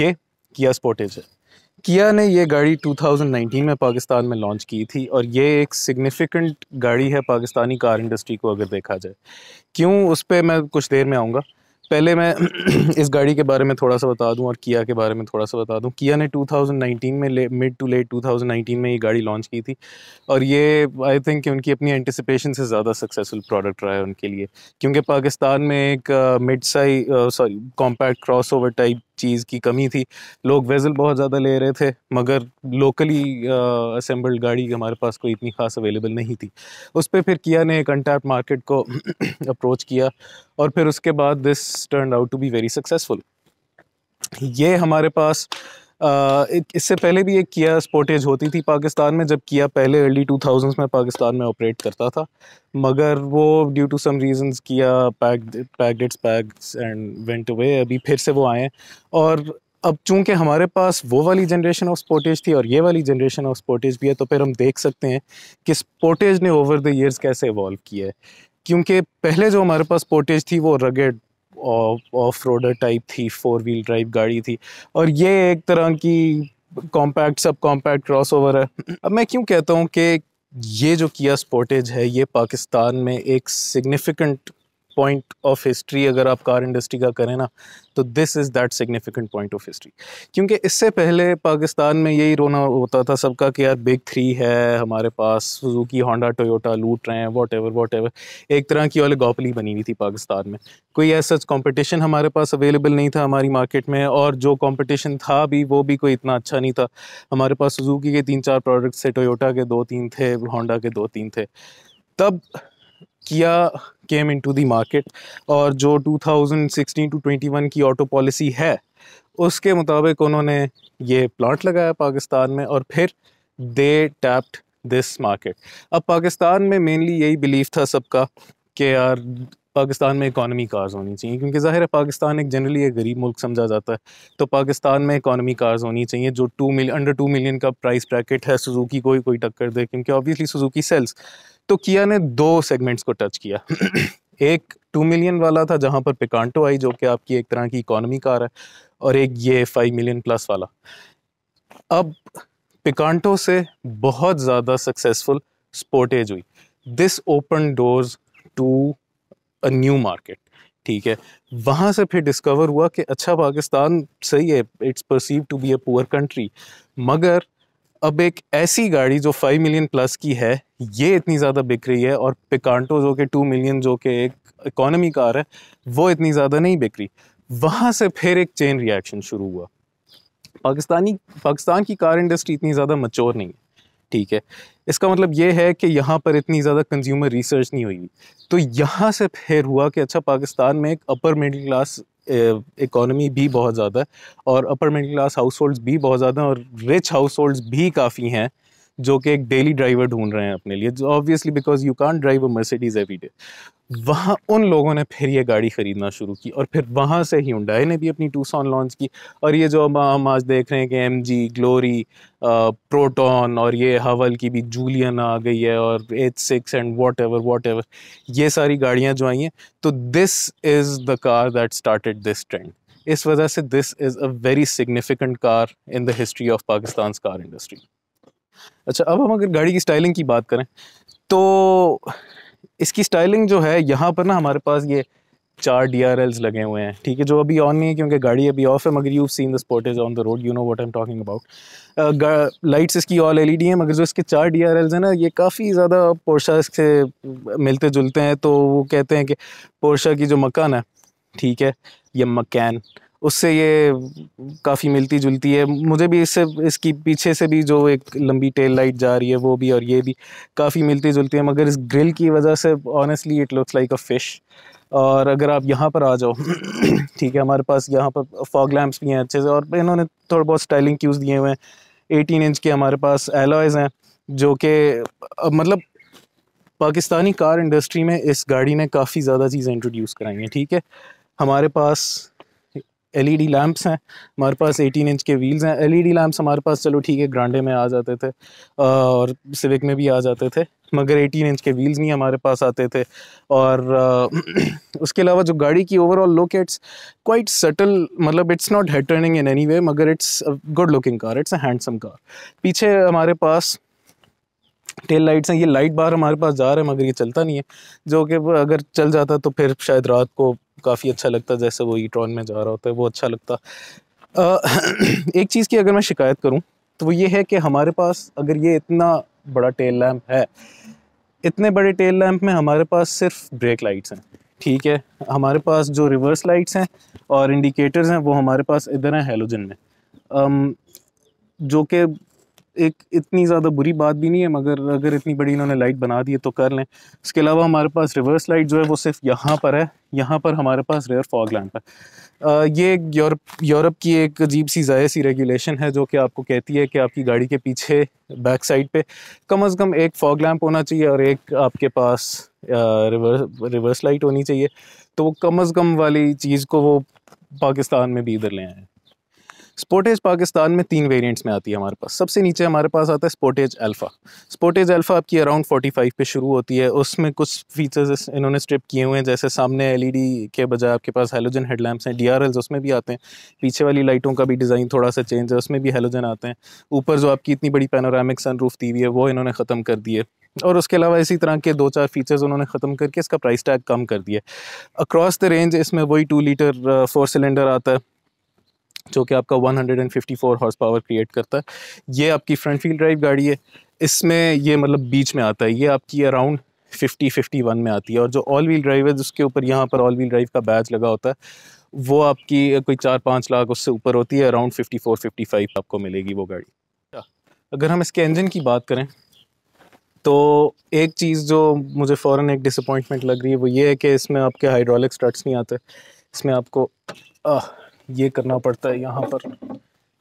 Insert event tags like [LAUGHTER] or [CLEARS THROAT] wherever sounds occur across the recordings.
ये किया स्पोर्टिव है किया ने ये गाड़ी 2019 में पाकिस्तान में लॉन्च की थी और ये एक सिग्निफिकेंट गाड़ी है पाकिस्तानी कार इंडस्ट्री को अगर देखा जाए क्यों उस पर मैं कुछ देर में आऊँगा पहले मैं [CLEARS THROAT] इस गाड़ी के बारे में थोड़ा सा बता दूं और किया के बारे में थोड़ा सा बता दूं किया ने 2019 में ले मिड टू लेट 2019 में ये गाड़ी लॉन्च की थी और ये आई थिंक कि उनकी अपनी एंटिसिपेशन से ज़्यादा सक्सेसफुल प्रोडक्ट रहा है उनके लिए क्योंकि पाकिस्तान में एक mid size sorry compact crossover type चीज़ की कमी थी लोग वेज़ल बहुत ज़्यादा ले रहे थे मगर लोकली असेंबल्ड गाड़ी हमारे पास कोई इतनी खास अवेलेबल नहीं थी उस पर फिर किया ने एक अनटैप मार्केट को अप्रोच [CLEARS THROAT] किया और फिर उसके बाद this turn out to be very successful ये हमारे पास इससे पहले भी एक किया स्पोर्टेज होती थी पाकिस्तान में जब किया पहले अर्ली टू थाउजेंड्स में पाकिस्तान में ऑपरेट करता था मगर वो ड्यू टू सम रीजंस किया pack packed its and went away अभी फिर से वो आए और अब चूंकि हमारे पास वो वाली जनरेशन ऑफ स्पोर्टेज थी और ये वाली जनरेशन ऑफ स्पोर्टेज भी है तो फिर हम देख सकते हैं कि स्पोर्टेज ने ओवर द ईयर्स कैसे इवॉल्व किया है क्योंकि पहले जो हमारे पास स्पोर्टेज थी वो रगेड ऑफ रोडर टाइप थी फोर व्हील ड्राइव गाड़ी थी और ये एक तरह की कॉम्पैक्ट सब कॉम्पैक्ट क्रॉसओवर है अब मैं क्यों कहता हूँ कि ये जो किया स्पोर्टेज है ये पाकिस्तान में एक सिग्निफिकेंट पॉइंट ऑफ हिस्ट्री अगर आप कार इंडस्ट्री का करें ना तो this is that significant point of history क्योंकि इससे पहले पाकिस्तान में यही रोना होता था सबका कि यार बिग थ्री है हमारे पास सुजुकी होंडा टोयोटा लूट रहे हैं वॉट एवर वॉट एवर एक तरह की गोपली बनी हुई थी पाकिस्तान में कोई ऐसा कॉम्पिटिशन हमारे पास अवेलेबल नहीं था हमारी मार्केट में और जो कॉम्पिटिशन था भी वो भी कोई इतना अच्छा नहीं था हमारे पास सुजुकी के तीन चार प्रोडक्ट्स थे टोयोटा के दो तीन थे होंडा के दो तीन थे तब किया came into the market और जो 2016 टू 21 की ऑटो पॉलिसी है उसके मुताबिक उन्होंने ये प्लांट लगाया पाकिस्तान में और फिर दे टैप्ड दिस मार्केट अब पाकिस्तान में मेनली यही बिलीफ था सबका कि यार पाकिस्तान में इकानमी कार्स होनी चाहिए क्योंकि ज़ाहिर है पाकिस्तान एक जनरली एक गरीब मुल्क समझा जाता है तो पाकिस्तान में इकानमी कार्स होनी चाहिए जो two million under two million का प्राइस ब्रैकेट है सुजुकी को ही कोई टक्कर दे क्योंकि ऑब्वियसली सुजुकी सेल्स तो किया ने दो सेगमेंट्स को टच किया [CLEARS THROAT] एक टू मिलियन वाला था जहाँ पर पिकांटो आई जो कि आपकी एक तरह की इकोनॉमी कार है और एक ये फाइव मिलियन प्लस वाला अब पिकांटो से बहुत ज़्यादा सक्सेसफुल स्पोर्टेज हुई this open doors to a new market ठीक है वहाँ से फिर डिस्कवर हुआ कि अच्छा पाकिस्तान सही है it's perceive to be a poor country मगर अब एक ऐसी गाड़ी जो फाइव मिलियन प्लस की है ये इतनी ज़्यादा बिक रही है और पिकांटो जो कि टू मिलियन जो कि एक इकोनॉमी कार है वो इतनी ज़्यादा नहीं बिक रही वहाँ से फिर एक चेन रिएक्शन शुरू हुआ पाकिस्तानी पाकिस्तान की कार इंडस्ट्री इतनी ज़्यादा मचोर नहीं है ठीक है इसका मतलब ये है कि यहाँ पर इतनी ज़्यादा कंज्यूमर रिसर्च नहीं हुई तो यहाँ से फिर हुआ कि अच्छा पाकिस्तान में एक अपर मिडिल क्लास इकोनॉमी भी बहुत ज़्यादा है और upper middle class households भी बहुत ज़्यादा हैं और रिच हाउस होल्ड्स भी काफ़ी हैं जो कि एक डेली ड्राइवर ढूंढ रहे हैं अपने लिए obviously because you can't drive a Mercedes every day वहाँ उन लोगों ने फिर ये गाड़ी ख़रीदना शुरू की और फिर वहाँ से ही हुडाई ने भी अपनी टूसॉन लॉन्च की और ये जो हम आज देख रहे हैं कि एम जी ग्लोरी प्रोटोन और ये हवल की भी जूलियन आ गई है और H six and whatever whatever ये सारी गाड़ियाँ जो आई हैं तो this is the car that started this trend इस वजह से this is a very significant car in the history of Pakistan car industry अच्छा अब हम अगर गाड़ी की स्टाइलिंग की बात करें तो इसकी स्टाइलिंग जो है यहाँ पर ना हमारे पास ये चार डी आर एल्स लगे हुए हैं ठीक है जो अभी ऑन नहीं है क्योंकि गाड़ी अभी ऑफ है मगर you seen the spot is on the road you know what I am talking about lights इसकी ऑल एल ई डी है मगर जो इसके चार डी आर एल्स हैं ना ये काफ़ी ज़्यादा पोर्शा से मिलते जुलते हैं तो वो कहते हैं कि पोर्शा की जो मकान है ठीक है या मकैन उससे ये काफ़ी मिलती जुलती है मुझे भी इससे इसकी पीछे से भी जो एक लंबी टेल लाइट जा रही है वो भी और ये भी काफ़ी मिलती जुलती है मगर इस ग्रिल की वजह से honestly it looks like a fish और अगर आप यहाँ पर आ जाओ [CLEARS THROAT] ठीक है हमारे पास यहाँ पर फॉग लैम्प्स भी हैं अच्छे से और इन्होंने थोड़े बहुत स्टाइलिंग क्यूज़ दिए हुए हैं एटीन इंच के हमारे पास एलॉयज़ हैं जो कि मतलब पाकिस्तानी कार इंडस्ट्री में इस गाड़ी ने काफ़ी ज़्यादा चीज़ें इंट्रोड्यूस कराई हैं ठीक है हमारे पास एलईडी लैंप्स e हैं हमारे पास 18 इंच के व्हील्स हैं एलईडी लैंप्स e हमारे पास चलो ठीक है ग्रांडे में आ जाते थे और सिविक में भी आ जाते थे मगर 18 इंच के व्हील्स नहीं हमारे पास आते थे और [CLEARS THROAT] उसके अलावा जो गाड़ी की overall look it's quite subtle मतलब it's not head turning in any way मगर it's good looking car it's a handsome car पीछे हमारे पास टेल लाइट्स हैं ये लाइट बाहर हमारे पास जा रहा है मगर ये चलता नहीं है जो कि अगर चल जाता तो फिर शायद रात को काफ़ी अच्छा लगता जैसे वो ईट्रॉन में जा रहा होता है वो अच्छा लगता आ, [CLEARS THROAT] एक चीज़ की अगर मैं शिकायत करूँ तो वो ये है कि हमारे पास अगर ये इतना बड़ा टेल लैम्प है इतने बड़े टेल लैम्प में हमारे पास सिर्फ ब्रेक लाइट्स हैं ठीक है हमारे पास जो रिवर्स लाइट्स हैं और इंडिकेटर्स हैं वो हमारे पास इधर हैं हेलोजन में जो कि एक इतनी ज़्यादा बुरी बात भी नहीं है मगर अगर इतनी बड़ी इन्होंने लाइट बना दी है तो कर लें इसके अलावा हमारे पास रिवर्स लाइट जो है वो सिर्फ यहाँ पर है यहाँ पर हमारे पास रेयर फॉग लैंप है ये यूरोप यूरोप की एक अजीब सी जाए सी रेगुलेशन है जो कि आपको कहती है कि आपकी गाड़ी के पीछे बैक साइड पर कम अज़ कम एक फॉग लैम्प होना चाहिए और एक आपके पास रिवर्स रिवर्स लाइट होनी चाहिए तो वो कम अज़ कम वाली चीज़ को वो पाकिस्तान में भी इधर ले आए हैं स्पोटेज पाकिस्तान में तीन वेरिएंट्स में आती है हमारे पास सबसे नीचे हमारे पास आता है स्पोटेज अल्फ़ा स्पोटेज अल्फ़ा आपकी अराउंड 45 पे शुरू होती है उसमें कुछ फीचर्स इन्होंने स्ट्रिप किए हुए हैं जैसे सामने एलईडी e के बजाय आपके पास हेलोजन हेडलैम्प्स हैं डी उसमें भी आते हैं पीछे वाली लाइटों का भी डिज़ाइन थोड़ा सा चेंज है उसमें भी हेलोजन आते हैं ऊपर जो आपकी इतनी बड़ी पेनोरामिक सनरूफ दी है वो इन्होंने ख़त्म कर दिए और उसके अलावा इसी तरह के दो चार फीचर्स उन्होंने ख़त्म करके इसका प्राइस टैग कम कर दिया अक्रॉस द रेंज इसमें वही टू लीटर फोर सिलेंडर आता है जो कि आपका 154 हॉर्स पावर क्रिएट करता है ये आपकी फ्रंट व्हील ड्राइव गाड़ी है इसमें ये मतलब बीच में आता है ये आपकी अराउंड फिफ्टी फिफ्टी वन में आती है और जो ऑल व्हील ड्राइव है जिसके ऊपर यहाँ पर ऑल व्हील ड्राइव का बैच लगा होता है वो आपकी कोई चार पाँच लाख उससे ऊपर होती है around fifty four fifty five आपको मिलेगी वो गाड़ी अगर हम इसके इंजन की बात करें तो एक चीज़ जो मुझे फ़ौर एक डिसअपॉइंटमेंट लग रही है वो ये है कि इसमें आपके हाइड्रोलिक स्टड्स नहीं आते इसमें आपको ये करना पड़ता है यहाँ पर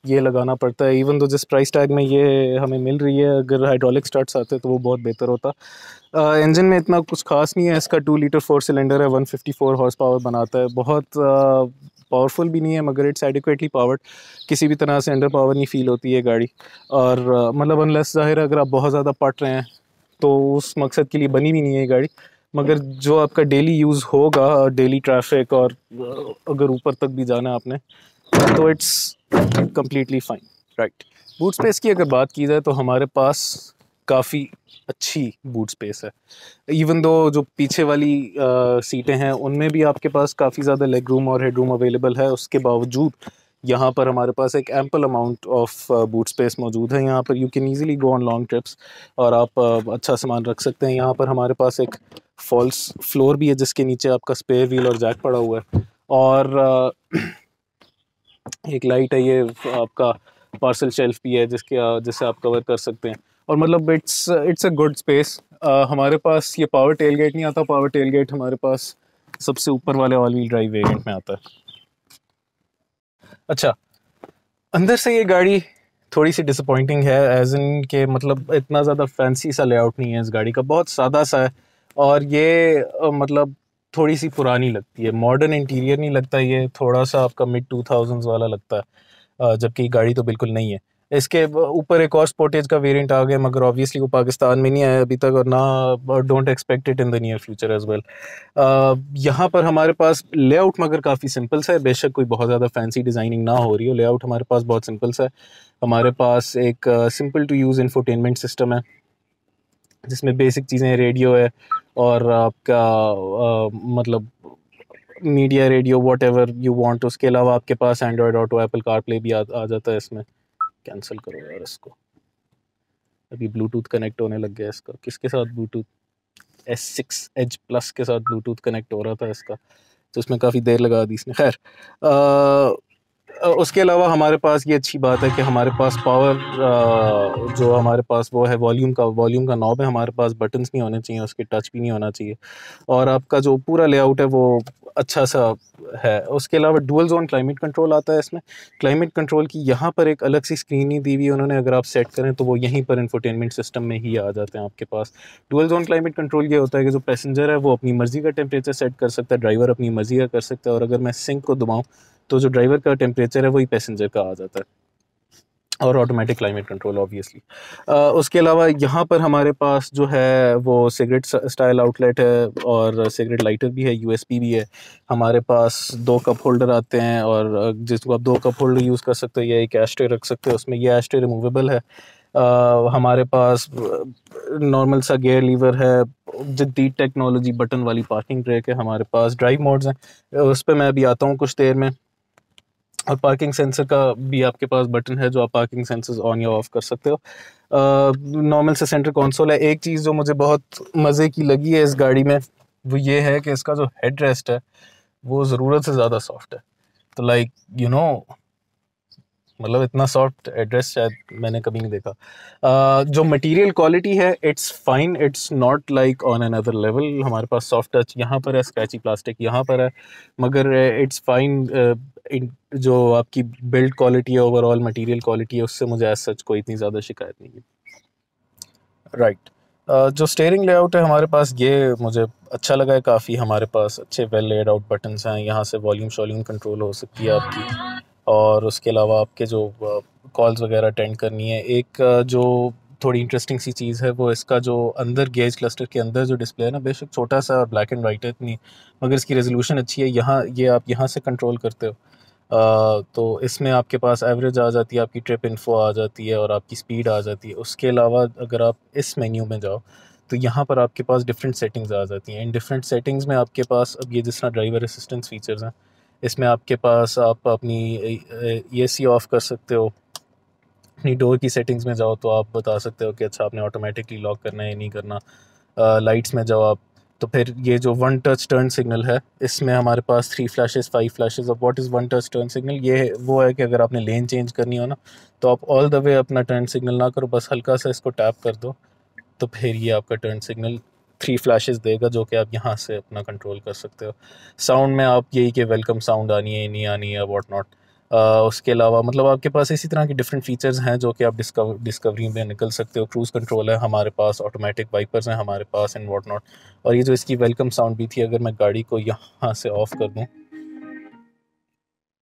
ये लगाना पड़ता है इवन तो जिस प्राइस टैग में ये हमें मिल रही है अगर हाइड्रोलिक स्टार्ट्स आते तो वो बहुत बेहतर होता इंजन में इतना कुछ खास नहीं है इसका टू लीटर फोर सिलेंडर है 154 हॉर्स पावर बनाता है बहुत पावरफुल भी नहीं है मगर इट्स एडिक्वेटली पावर्ड किसी भी तरह से अंडर पावर नहीं फील होती है गाड़ी और मतलब अनलेस ज़ाहिर अगर आप बहुत ज़्यादा पट रहे हैं तो उस मकसद के लिए बनी भी नहीं है गाड़ी मगर जो आपका डेली यूज़ होगा डेली ट्रैफिक और अगर ऊपर तक भी जाना है आपने तो it's completely fine right boot space की अगर बात की जाए तो हमारे पास काफ़ी अच्छी बूट स्पेस है इवन दो जो पीछे वाली आ, सीटें हैं उनमें भी आपके पास काफ़ी ज़्यादा लेग रूम और हेड रूम अवेलेबल है उसके बावजूद यहाँ पर हमारे पास एक ample amount of boot space मौजूद है यहाँ पर you can easily go on long trips और आप अच्छा सामान रख सकते हैं यहाँ पर हमारे पास एक फॉल्स फ्लोर भी है जिसके नीचे आपका स्पेयर व्हील और जैक पड़ा हुआ है और एक लाइट है ये आपका पार्सल शेल्फ भी है जिसके जिससे आप कवर कर सकते हैं और मतलब it's it's a good space हमारे पास ये पावर टेल गेट नहीं आता पावर टेल गेट हमारे पास सबसे ऊपर वाले ऑल व्हील ड्राइव वेरियंट में आता है अच्छा अंदर से ये गाड़ी थोड़ी सी डिसअपॉइंटिंग है एज इन के मतलब इतना ज़्यादा फैंसी सा लेआउट नहीं है इस गाड़ी का बहुत सादा सा है और ये मतलब थोड़ी सी पुरानी लगती है मॉडर्न इंटीरियर नहीं लगता ये थोड़ा सा आपका मिड टू थाउजेंड वाला लगता है जबकि गाड़ी तो बिल्कुल नहीं है इसके ऊपर एक और स्पोर्टेज का वेरिएंट आ गया मगर ऑब्वियसली वो पाकिस्तान में नहीं आया अभी तक और ना don't expect it in the near future as well यहाँ पर हमारे पास लेआउट मगर काफ़ी सिंपल सा है बेशक कोई बहुत ज़्यादा फैंसी डिज़ाइनिंग ना हो रही हो लेआउट हमारे पास बहुत सिंपल सा है हमारे पास एक simple to use infotainment system है जिसमें बेसिक चीज़ें रेडियो है और आपका आ, मतलब media radio whatever you want उसके अलावा आपके पास Android auto Apple car play भी आ, आ जाता है इसमें कैंसिल करो यार इसको अभी ब्लूटूथ कनेक्ट होने लग गया इसका किसके साथ Bluetooth S six H plus के साथ ब्लूटूथ कनेक्ट हो रहा था इसका तो उसमें काफ़ी देर लगा दी इसने खैर उसके अलावा हमारे पास ये अच्छी बात है कि हमारे पास पावर जो हमारे पास वो है वॉल्यूम का वॉल्यूम का नॉब है हमारे पास बटन्स नहीं होने चाहिए उसके टच भी नहीं होना चाहिए और आपका जो पूरा लेआउट है वो अच्छा सा है उसके अलावा डुअल जोन क्लाइमेट कंट्रोल आता है इसमें क्लाइमेट कंट्रोल की यहाँ पर एक अलग सी स्क्रीन ही दी हुई है उन्होंने अगर आप सेट करें तो वो यहीं पर इंफोटेनमेंट सिस्टम में ही आ जाते हैं आपके पास डुअल जोन क्लाइमेट कंट्रोल ये होता है कि जो पैसेंजर है वो अपनी मर्ज़ी का टेम्परेचर सेट कर सकता है ड्राइवर अपनी मर्ज़ी का कर सकता है और अगर मैं सिंक को दबाऊँ तो जो ड्राइवर का टेम्परेचर है वही पैसेंजर का आ जाता है और ऑटोमेटिक क्लाइमेट कंट्रोल ऑब्वियसली उसके अलावा यहाँ पर हमारे पास जो है वो सिगरेट स्टाइल आउटलेट है और सिगरेट लाइटर भी है यूएसपी भी है हमारे पास दो कप होल्डर आते हैं और जिसको आप दो कप होल्डर यूज़ कर सकते हो या एक एस्ट्रे रख सकते हो उसमें ये एस्ट्रे रिमूवेबल है आ, हमारे पास नॉर्मल सा गेयर लीवर है जदीद टेक्नोलॉजी बटन वाली पार्किंग ब्रेक है हमारे पास ड्राइव मोड्स हैं उस पर मैं अभी आता हूँ कुछ देर में और पार्किंग सेंसर का भी आपके पास बटन है जो आप पार्किंग सेंसर ऑन या ऑफ कर सकते हो नॉर्मल से सेंटर कंसोल है एक चीज़ जो मुझे बहुत मज़े की लगी है इस गाड़ी में वो ये है कि इसका जो हेड रेस्ट है वो ज़रूरत से ज़्यादा सॉफ्ट है तो लाइक यू नो मतलब इतना सॉफ्ट एड्रेस शायद मैंने कभी नहीं देखा uh, जो मटेरियल क्वालिटी है it's fine it's not like on another level हमारे पास सॉफ्ट टच यहाँ पर है स्क्रैची प्लास्टिक यहाँ पर है मगर इट्स फाइन जो आपकी बिल्ड क्वालिटी है ओवरऑल मटेरियल क्वालिटी है उससे मुझे एज सच कोई इतनी ज़्यादा शिकायत नहीं है राइट right. Uh, जो स्टेयरिंग लेआउट है हमारे पास ये मुझे अच्छा लगा है काफ़ी हमारे पास अच्छे वेल लेड आउट बटन्स हैं यहाँ से वॉल्यूम शॉल्यूम कंट्रोल हो सकती है आपकी और उसके अलावा आपके जो कॉल्स वगैरह अटेंड करनी है एक जो थोड़ी इंटरेस्टिंग सी चीज़ है वो इसका जो अंदर गेज क्लस्टर के अंदर जो डिस्प्ले है ना बेशक छोटा सा ब्लैक एंड वाइट है इतनी मगर इसकी रेजोल्यूशन अच्छी है यहाँ ये आप यहाँ से कंट्रोल करते हो आ, तो इसमें आपके पास एवरेज आ जाती है आपकी ट्रिप इन्फो आ जाती है और आपकी स्पीड आ जाती है उसके अलावा अगर आप इस मेन्यू में जाओ तो यहाँ पर आपके पास डिफरेंट सेटिंग्स आ जाती हैं इन डिफरेंट सेटिंग्स में आपके पास अब ये जिस तरह ड्राइवर असिस्टेंस फीचर्स हैं इसमें आपके पास आप अपनी ए सी ऑफ़ कर सकते हो अपनी डोर की सेटिंग्स में जाओ तो आप बता सकते हो कि अच्छा आपने ऑटोमेटिकली लॉक करना है नहीं करना लाइट्स में जाओ आप तो फिर ये जो वन टच टर्न सिग्नल है इसमें हमारे पास थ्री फ्लैशेस फाइव फ्लैशेस और what is one touch turn signal ये वो है कि अगर आपने लेन चेंज करनी हो ना तो आप ऑल द वे अपना टर्न सिग्नल ना करो बस हल्का सा इसको टैप कर दो तो फिर ये आपका टर्न सिग्नल थ्री फ्लैशेस देगा जो कि आप यहाँ से अपना कंट्रोल कर सकते हो साउंड में आप यही कि वेलकम साउंड आनी है नहीं आनी है वॉट नॉट उसके अलावा मतलब आपके पास इसी तरह के डिफरेंट फीचर्स हैं जो कि आप डिस्कवर डिस्कवरी में निकल सकते हो क्रूज़ कंट्रोल है हमारे पास ऑटोमेटिक वाइपर्स हैं हमारे पास एंड वॉट नॉट और ये जो इसकी वेलकम साउंड भी थी अगर मैं गाड़ी को यहाँ से ऑफ़ कर दूँ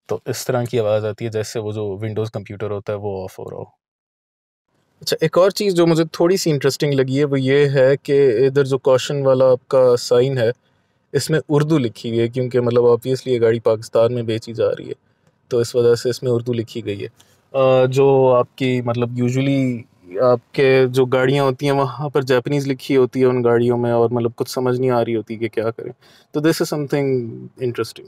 तो इस तरह की आवाज़ आती है जैसे वो जो विंडोज़ कंप्यूटर होता है वो ऑफ़ हो रहा हो अच्छा एक और चीज़ जो मुझे थोड़ी सी इंटरेस्टिंग लगी है वो ये है कि इधर जो कॉशन वाला आपका साइन है इसमें उर्दू लिखी हुई है क्योंकि मतलब ऑब्वियसली ये गाड़ी पाकिस्तान में बेची जा रही है तो इस वजह से इसमें उर्दू लिखी गई है जो आपकी मतलब यूजुअली आपके जो गाड़ियाँ होती हैं वहाँ पर जैपनीज़ लिखी होती है उन गाड़ियों में और मतलब कुछ समझ नहीं आ रही होती कि क्या करें तो दिस इज़ समथिंग इंटरेस्टिंग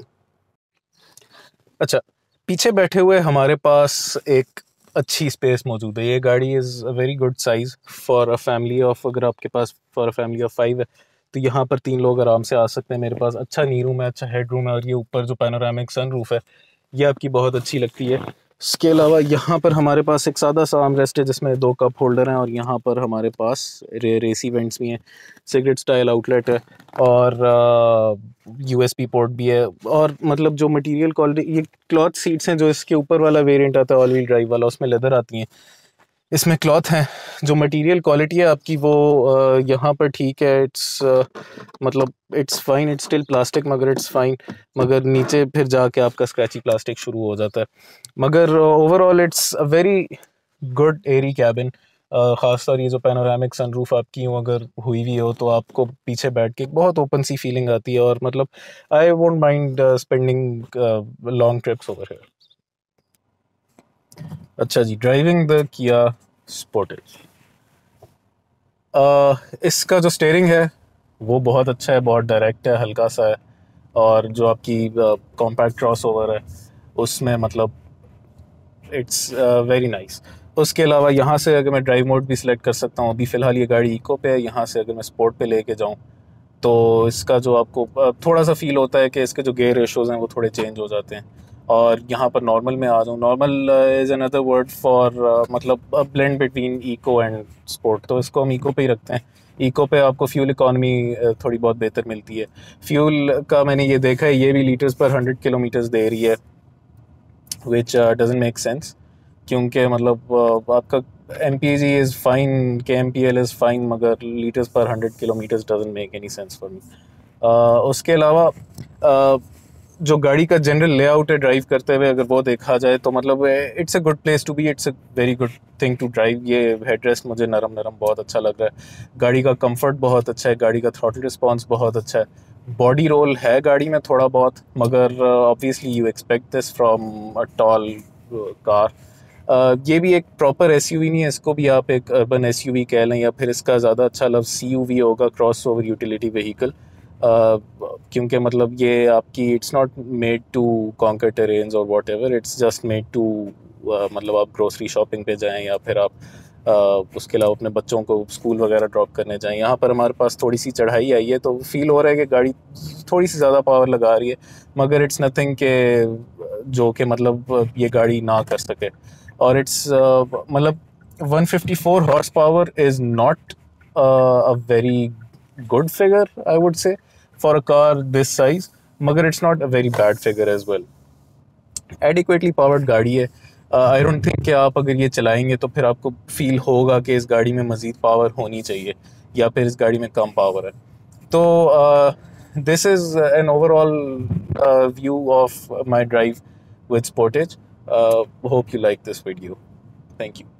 अच्छा पीछे बैठे हुए हमारे पास एक अच्छी स्पेस मौजूद है ये गाड़ी is a very good size for a family of अगर आपके पास for a family of five है तो यहाँ पर तीन लोग आराम से आ सकते हैं मेरे पास अच्छा नी रूम है अच्छा हेड रूम है और ये ऊपर जो पैनोरामिक सन रूफ है ये आपकी बहुत अच्छी लगती है इसके अलावा यहाँ पर हमारे पास एक सादा सा आम रेस्ट है जिसमें दो कप होल्डर हैं और यहाँ पर हमारे पास रे, रेस इवेंट्स भी हैं सिगरेट स्टाइल आउटलेट है और यूएसपी uh, पोर्ट भी है और मतलब जो मटेरियल क्वालिटी ये क्लॉथ सीट्स हैं जो इसके ऊपर वाला वेरिएंट आता है ऑल व्हील ड्राइव वाला उसमें लेदर आती हैं इसमें क्लॉथ है जो मटेरियल क्वालिटी है आपकी वो यहाँ पर ठीक है इट्स मतलब it's fine it's still plastic मगर इट्स फाइन मगर नीचे फिर जाके आपका स्क्रैची प्लास्टिक शुरू हो जाता है मगर overall it's a very good airy cabin ख़ासतौर ये जो पैनोरामिक सनरूफ आपकी हूँ अगर हुई हुई हो तो आपको पीछे बैठ के बहुत ओपन सी फीलिंग आती है और मतलब I won't mind spending long trips over here अच्छा जी ड्राइविंग द किया स्पोर्टेज इसका जो स्टेयरिंग है वो बहुत अच्छा है बहुत डायरेक्ट है हल्का सा है और जो आपकी कॉम्पैक्ट क्रॉस ओवर है उसमें मतलब इट्स वेरी नाइस उसके अलावा यहाँ से अगर मैं ड्राइव मोड भी सिलेक्ट कर सकता हूँ अभी फ़िलहाल ये गाड़ी इको पे है यहाँ से अगर मैं स्पोर्ट पे लेके जाऊँ तो इसका जो आपको uh, थोड़ा सा फील होता है कि इसके जो गेयर रेशोज़ हैं वो थोड़े चेंज हो जाते हैं और यहाँ पर नॉर्मल में आ जाऊँ normal is another word for मतलब blend between eco and sport तो इसको हम इको पे ही रखते हैं इको पे आपको फ्यूल इकॉनमी uh, थोड़ी बहुत बेहतर मिलती है फ्यूल का मैंने ये देखा है ये भी लीटर्स पर हंड्रेड किलोमीटर्स दे रही है विच डजेंट मेक सेंस क्योंकि मतलब uh, आपका M P G is fine K M P L is fine मगर litres per hundred kilometres doesn't make any sense for me उसके अलावा uh, जो गाड़ी का जनरल लेआउट है ड्राइव करते हुए अगर वो देखा जाए तो मतलब it's a good place to be it's a very good thing to drive ये हेड रेस्ट मुझे नरम नरम बहुत अच्छा लग रहा है गाड़ी का कंफर्ट बहुत अच्छा है गाड़ी का थ्रॉटल रिस्पॉन्स बहुत अच्छा है बॉडी रोल है गाड़ी में थोड़ा बहुत मगर obviously you expect this from a tall car ये भी एक प्रॉपर एस नहीं है इसको भी आप एक अर्बन एस कह लें या फिर इसका ज़्यादा अच्छा लव सी होगा क्रॉस ओवर यूटिलिटी व्हीकल क्योंकि मतलब ये आपकी it's not made to conquer terrains और whatever it's just made to मतलब आप ग्रोसरी शॉपिंग पे जाएं या फिर आप uh, उसके अलावा अपने बच्चों को स्कूल वगैरह ड्रॉप करने जाएं यहाँ पर हमारे पास थोड़ी सी चढ़ाई आई है तो फील हो रहा है कि गाड़ी थोड़ी सी ज़्यादा पावर लगा रही है मगर इट्स नथिंग के जो कि मतलब ये गाड़ी ना कर सके और इट्स मतलब 154 horse power is not a very good figure I would say for a car this size मगर it's not a very bad figure as well Adequately powered गाड़ी है आई डोंट थिंक कि आप अगर ये चलाएंगे तो फिर आपको फील होगा कि इस गाड़ी में मज़ीद पावर होनी चाहिए या फिर इस गाड़ी में कम पावर है तो this is an overall view of my drive with Sportage hope you like this video thank you